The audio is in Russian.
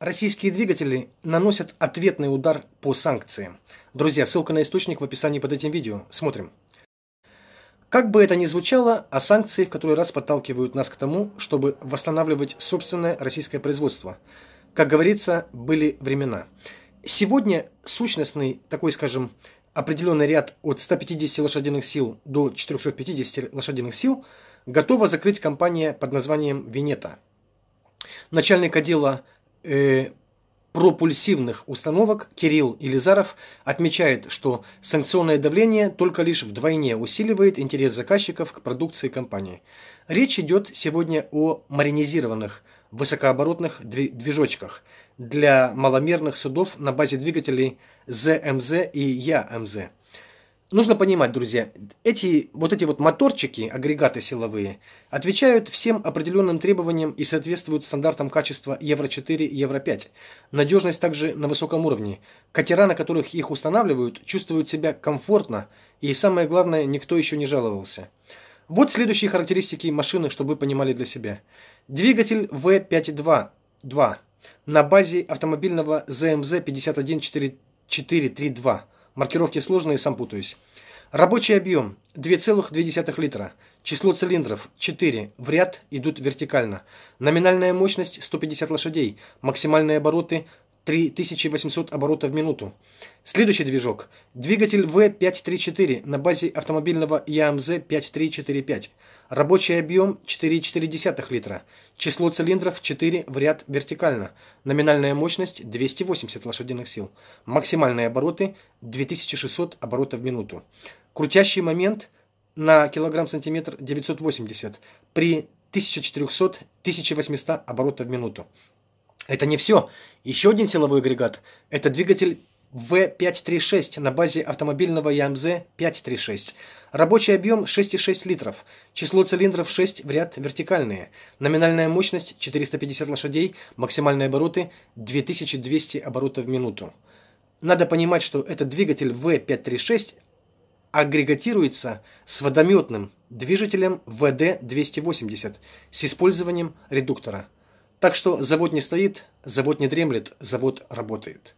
Российские двигатели наносят ответный удар по санкциям. Друзья, ссылка на источник в описании под этим видео. Смотрим. Как бы это ни звучало, а санкции в который раз подталкивают нас к тому, чтобы восстанавливать собственное российское производство. Как говорится, были времена. Сегодня сущностный такой, скажем, определенный ряд от 150 лошадиных сил до 450 лошадиных сил готова закрыть компания под названием «Винета». Начальник отдела э, пропульсивных установок Кирилл Илизаров отмечает, что санкционное давление только лишь вдвойне усиливает интерес заказчиков к продукции компании. Речь идет сегодня о маринизированных высокооборотных движочках для маломерных судов на базе двигателей ЗМЗ и ЯМЗ. Нужно понимать, друзья, эти, вот эти вот моторчики, агрегаты силовые, отвечают всем определенным требованиям и соответствуют стандартам качества Евро-4 и Евро-5. Надежность также на высоком уровне. Катера, на которых их устанавливают, чувствуют себя комфортно, и самое главное, никто еще не жаловался. Вот следующие характеристики машины, чтобы вы понимали для себя. Двигатель V5.2 на базе автомобильного ZMZ 51432 Маркировки сложные, сам путаюсь. Рабочий объем 2,2 литра. Число цилиндров 4. В ряд идут вертикально. Номинальная мощность 150 лошадей. Максимальные обороты 3800 оборотов в минуту. Следующий движок. Двигатель v 534 на базе автомобильного ЯМЗ-5345. Рабочий объем 4,4 литра. Число цилиндров 4 в ряд вертикально. Номинальная мощность 280 лошадиных сил. Максимальные обороты 2600 оборотов в минуту. Крутящий момент на килограмм-сантиметр 980 при 1400-1800 оборотов в минуту. Это не все. Еще один силовой агрегат – это двигатель v 536 на базе автомобильного ЯМЗ-536. Рабочий объем 6,6 литров. Число цилиндров 6 в ряд вертикальные. Номинальная мощность 450 лошадей. Максимальные обороты 2200 оборотов в минуту. Надо понимать, что этот двигатель v 536 агрегатируется с водометным движителем ВД-280 с использованием редуктора. Так что завод не стоит, завод не дремлет, завод работает.